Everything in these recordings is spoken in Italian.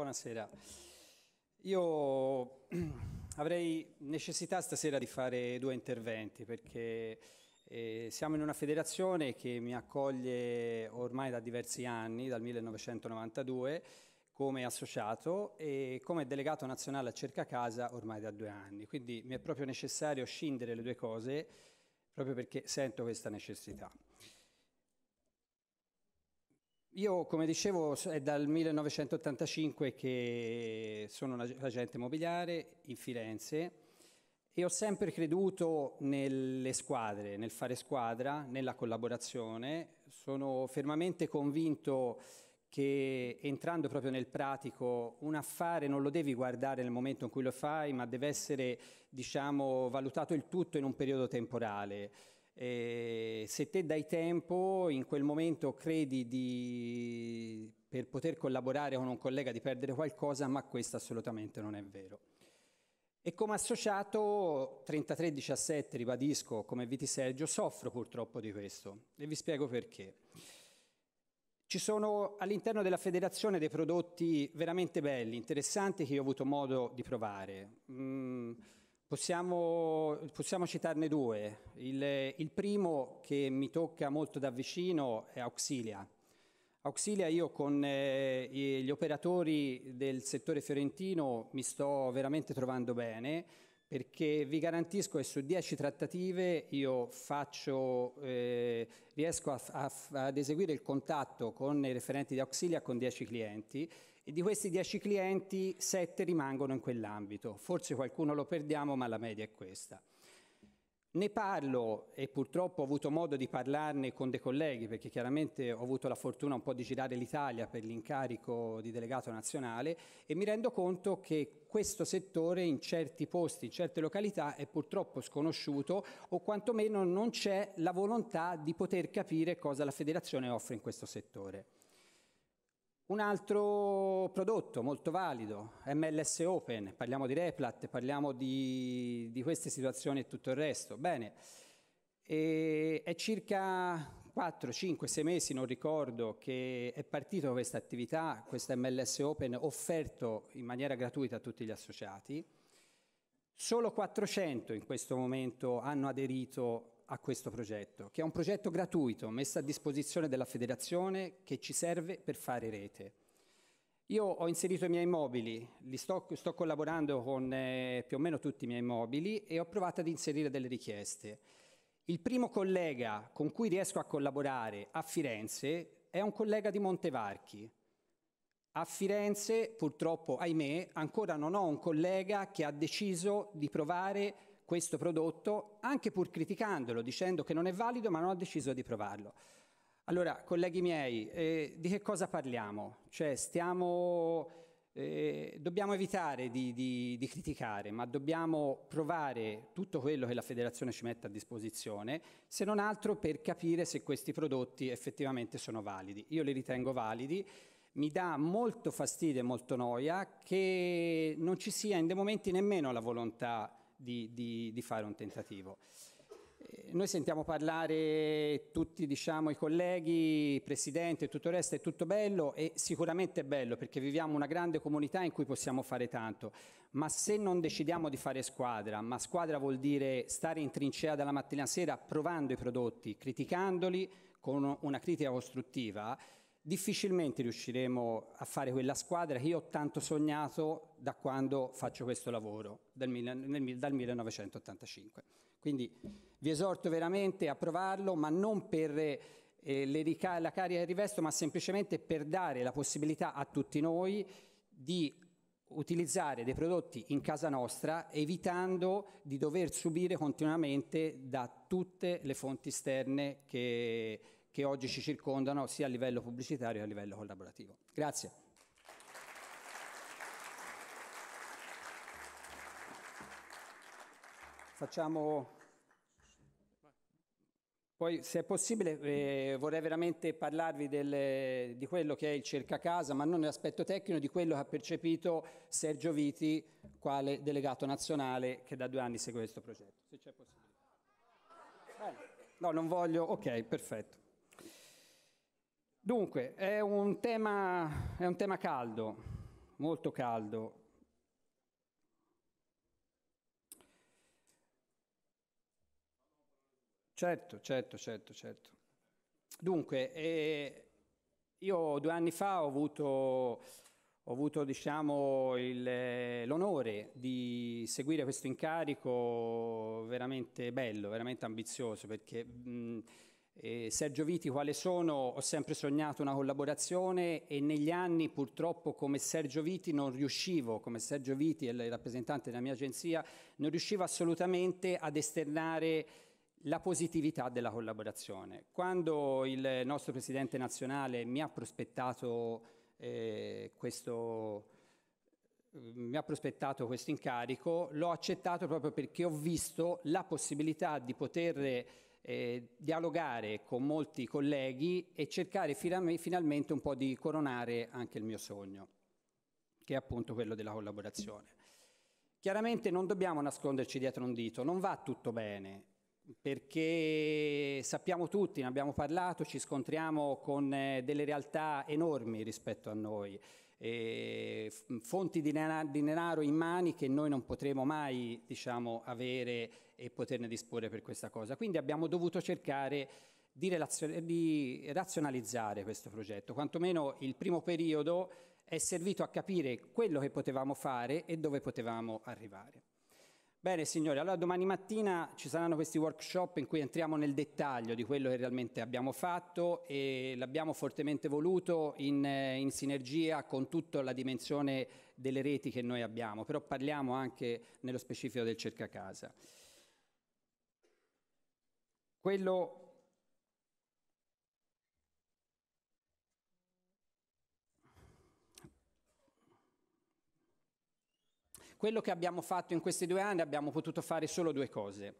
Buonasera. Io avrei necessità stasera di fare due interventi perché eh, siamo in una federazione che mi accoglie ormai da diversi anni, dal 1992, come associato e come delegato nazionale a Cerca Casa ormai da due anni. Quindi mi è proprio necessario scindere le due cose proprio perché sento questa necessità. Io, come dicevo, è dal 1985 che sono un agente immobiliare in Firenze e ho sempre creduto nelle squadre, nel fare squadra, nella collaborazione. Sono fermamente convinto che entrando proprio nel pratico un affare non lo devi guardare nel momento in cui lo fai, ma deve essere diciamo, valutato il tutto in un periodo temporale. Eh, se te dai tempo, in quel momento credi di, per poter collaborare con un collega di perdere qualcosa, ma questo assolutamente non è vero. E come associato 33-17, ribadisco, come Viti Sergio, soffro purtroppo di questo e vi spiego perché. Ci sono all'interno della federazione dei prodotti veramente belli, interessanti che io ho avuto modo di provare. Mm, Possiamo, possiamo citarne due. Il, il, primo che mi tocca molto da vicino è Auxilia. Auxilia io con eh, gli operatori del settore fiorentino mi sto veramente trovando bene perché vi garantisco che su 10 trattative io faccio, eh, riesco a, a, ad eseguire il contatto con i referenti di Auxilia con 10 clienti e di questi 10 clienti, 7 rimangono in quell'ambito. Forse qualcuno lo perdiamo, ma la media è questa. Ne parlo e purtroppo ho avuto modo di parlarne con dei colleghi perché chiaramente ho avuto la fortuna un po' di girare l'Italia per l'incarico di delegato nazionale e mi rendo conto che questo settore in certi posti, in certe località è purtroppo sconosciuto o quantomeno non c'è la volontà di poter capire cosa la federazione offre in questo settore. Un altro prodotto molto valido, MLS Open, parliamo di Replat, parliamo di, di queste situazioni e tutto il resto. Bene, e è circa 4, 5, 6 mesi, non ricordo, che è partita questa attività, questa MLS Open, offerto in maniera gratuita a tutti gli associati. Solo 400 in questo momento hanno aderito a questo progetto, che è un progetto gratuito messo a disposizione della federazione che ci serve per fare rete. Io ho inserito i miei mobili, sto, sto, collaborando con eh, più o meno tutti i miei mobili e ho provato ad inserire delle richieste. Il primo collega con cui riesco a collaborare a Firenze è un collega di Montevarchi. A Firenze, purtroppo, ahimè, ancora non ho un collega che ha deciso di provare a questo prodotto, anche pur criticandolo, dicendo che non è valido, ma non ha deciso di provarlo. Allora, colleghi miei, eh, di che cosa parliamo? Cioè, stiamo, eh, dobbiamo evitare di, di, di, criticare, ma dobbiamo provare tutto quello che la federazione ci mette a disposizione, se non altro per capire se questi prodotti effettivamente sono validi. Io li ritengo validi. Mi dà molto fastidio e molto noia che non ci sia in dei momenti nemmeno la volontà di, di, di fare un tentativo. Eh, noi sentiamo parlare tutti diciamo, i colleghi, il Presidente, e tutto il resto, è tutto bello e sicuramente è bello perché viviamo una grande comunità in cui possiamo fare tanto, ma se non decidiamo di fare squadra, ma squadra vuol dire stare in trincea dalla mattina a sera provando i prodotti, criticandoli con una critica costruttiva, difficilmente riusciremo a fare quella squadra che io ho tanto sognato da quando faccio questo lavoro, dal, 1985. Quindi vi esorto veramente a provarlo, ma non per eh, rica- la carica di rivesto, ma semplicemente per dare la possibilità a tutti noi di utilizzare dei prodotti in casa nostra evitando di dover subire continuamente da tutte le fonti esterne che che oggi ci circondano sia a livello pubblicitario che a livello collaborativo. Grazie. Facciamo poi, se è possibile, eh, vorrei veramente parlarvi del, di quello che è il cerca casa, ma non nell'aspetto tecnico, di quello che ha percepito Sergio Viti, quale delegato nazionale che da due anni segue questo progetto. Se c'è possibilità. Bene. No, non voglio. Ok, perfetto. Dunque, è un, tema, è un tema caldo, molto caldo. Certo, certo, certo, certo. Dunque, eh, io due anni fa ho avuto, ho avuto diciamo, il, l'onore di seguire questo incarico veramente bello, veramente ambizioso, perché mh, eh, Sergio Viti, quale sono? Ho sempre sognato una collaborazione e negli anni purtroppo come Sergio Viti non riuscivo, come Sergio Viti è il rappresentante della mia agenzia, non riuscivo assolutamente ad esternare la positività della collaborazione. Quando il nostro Presidente nazionale mi ha prospettato, eh, questo, mi ha prospettato questo incarico, l'ho accettato proprio perché ho visto la possibilità di poter eh, dialogare con molti colleghi e cercare finalmente un po' di coronare anche il mio sogno, che è appunto quello della collaborazione. Chiaramente non dobbiamo nasconderci dietro un dito, non va tutto bene, perché sappiamo tutti, ne abbiamo parlato, ci scontriamo con eh, delle realtà enormi rispetto a noi, eh, fonti di denaro in mani che noi non potremo mai diciamo, avere e poterne disporre per questa cosa. Quindi abbiamo dovuto cercare di, relazio- di razionalizzare questo progetto, quantomeno il primo periodo è servito a capire quello che potevamo fare e dove potevamo arrivare. Bene signori, allora domani mattina ci saranno questi workshop in cui entriamo nel dettaglio di quello che realmente abbiamo fatto e l'abbiamo fortemente voluto in, in sinergia con tutta la dimensione delle reti che noi abbiamo, però parliamo anche nello specifico del cercacasa quello Quello che abbiamo fatto in questi due anni abbiamo potuto fare solo due cose.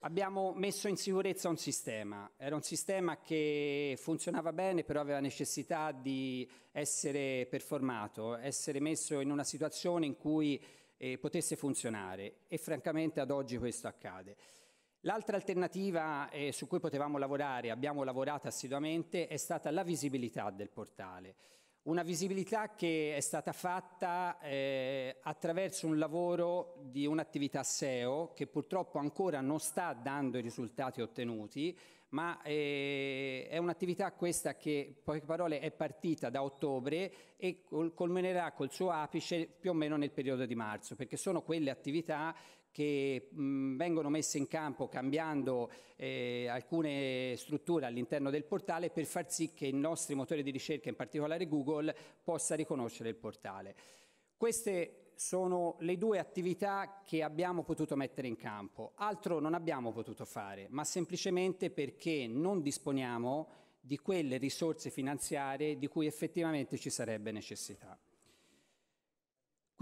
Abbiamo messo in sicurezza un sistema, era un sistema che funzionava bene però aveva necessità di essere performato, essere messo in una situazione in cui eh, potesse funzionare e francamente ad oggi questo accade. L'altra alternativa eh, su cui potevamo lavorare, abbiamo lavorato assiduamente, è stata la visibilità del portale. Una visibilità che è stata fatta eh, attraverso un lavoro di un'attività SEO che purtroppo ancora non sta dando i risultati ottenuti, ma eh, è un'attività questa che, in poche parole, è partita da ottobre e col, colmenerà col suo apice più o meno nel periodo di marzo, perché sono quelle attività che mh, vengono messe in campo cambiando eh, alcune strutture all'interno del portale per far sì che i nostri motori di ricerca, in particolare Google, possa riconoscere il portale. Queste sono le due attività che abbiamo potuto mettere in campo. Altro non abbiamo potuto fare, ma semplicemente perché non disponiamo di quelle risorse finanziarie di cui effettivamente ci sarebbe necessità.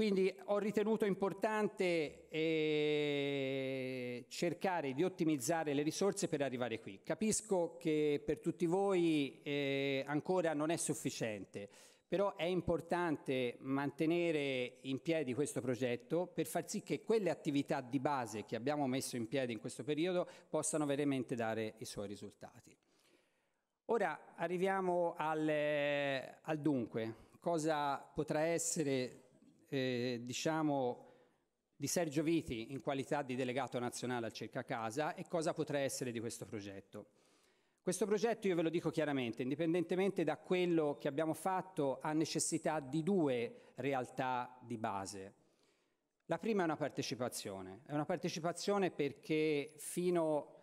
Quindi ho ritenuto importante eh, cercare di ottimizzare le risorse per arrivare qui. Capisco che per tutti voi eh, ancora non è sufficiente, però è importante mantenere in piedi questo progetto per far sì che quelle attività di base che abbiamo messo in piedi in questo periodo possano veramente dare i suoi risultati. Ora arriviamo al, eh, al dunque, cosa potrà essere eh, diciamo, di Sergio Viti in qualità di delegato nazionale al Cerca Casa e cosa potrà essere di questo progetto. Questo progetto, io ve lo dico chiaramente, indipendentemente da quello che abbiamo fatto, ha necessità di due realtà di base. La prima è una partecipazione, è una partecipazione perché fino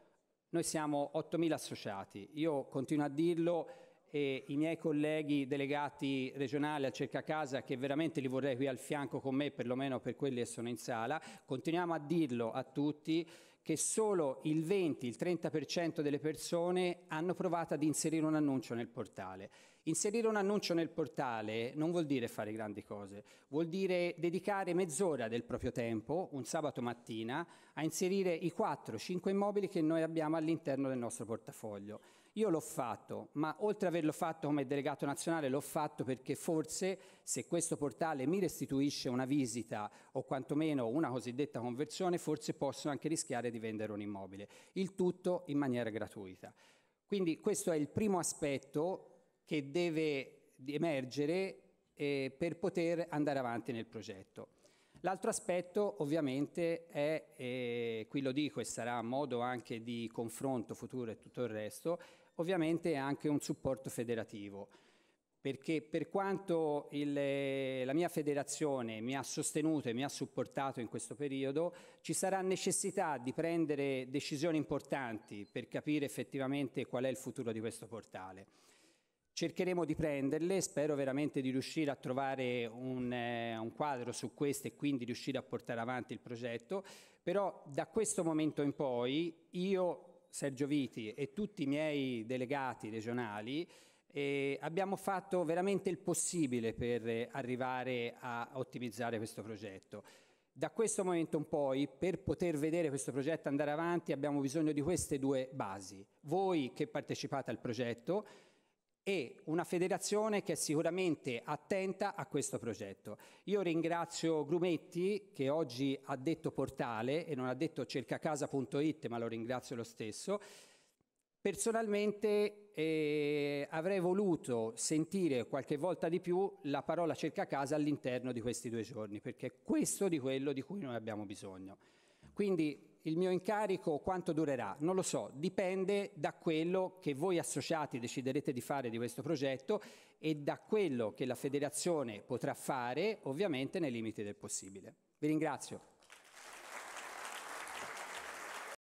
noi siamo 8.000 associati, io continuo a dirlo, e i miei colleghi delegati regionali a Cerca Casa, che veramente li vorrei qui al fianco con me, perlomeno per quelli che sono in sala, continuiamo a dirlo a tutti che solo il 20, il 30% delle persone hanno provato ad inserire un annuncio nel portale. Inserire un annuncio nel portale non vuol dire fare grandi cose, vuol dire dedicare mezz'ora del proprio tempo, un sabato mattina, a inserire i 4-5 immobili che noi abbiamo all'interno del nostro portafoglio. Io l'ho fatto, ma oltre ad averlo fatto come delegato nazionale, l'ho fatto perché forse se questo portale mi restituisce una visita o quantomeno una cosiddetta conversione, forse posso anche rischiare di vendere un immobile. Il tutto in maniera gratuita. Quindi questo è il primo aspetto che deve emergere eh, per poter andare avanti nel progetto. L'altro aspetto ovviamente è, eh, qui lo dico e sarà modo anche di confronto futuro e tutto il resto, ovviamente anche un supporto federativo perché per quanto il, la mia federazione mi ha sostenuto e mi ha supportato in questo periodo, ci sarà necessità di prendere decisioni importanti per capire effettivamente qual è il futuro di questo portale. Cercheremo di prenderle, spero veramente di riuscire a trovare un, eh, un quadro su questo e quindi riuscire a portare avanti il progetto, però da questo momento in poi io Sergio Viti e tutti i miei delegati regionali e abbiamo fatto veramente il possibile per arrivare a ottimizzare questo progetto. Da questo momento in poi, per poter vedere questo progetto andare avanti, abbiamo bisogno di queste due basi. Voi che partecipate al progetto, e una federazione che è sicuramente attenta a questo progetto. Io ringrazio Grumetti che oggi ha detto portale e non ha detto cercacasa.it, ma lo ringrazio lo stesso. Personalmente eh, avrei voluto sentire qualche volta di più la parola cercacasa all'interno di questi due giorni, perché è questo di quello di cui noi abbiamo bisogno. Quindi il mio incarico quanto durerà? Non lo so, dipende da quello che voi associati deciderete di fare di questo progetto e da quello che la federazione potrà fare, ovviamente nei limiti del possibile. Vi ringrazio.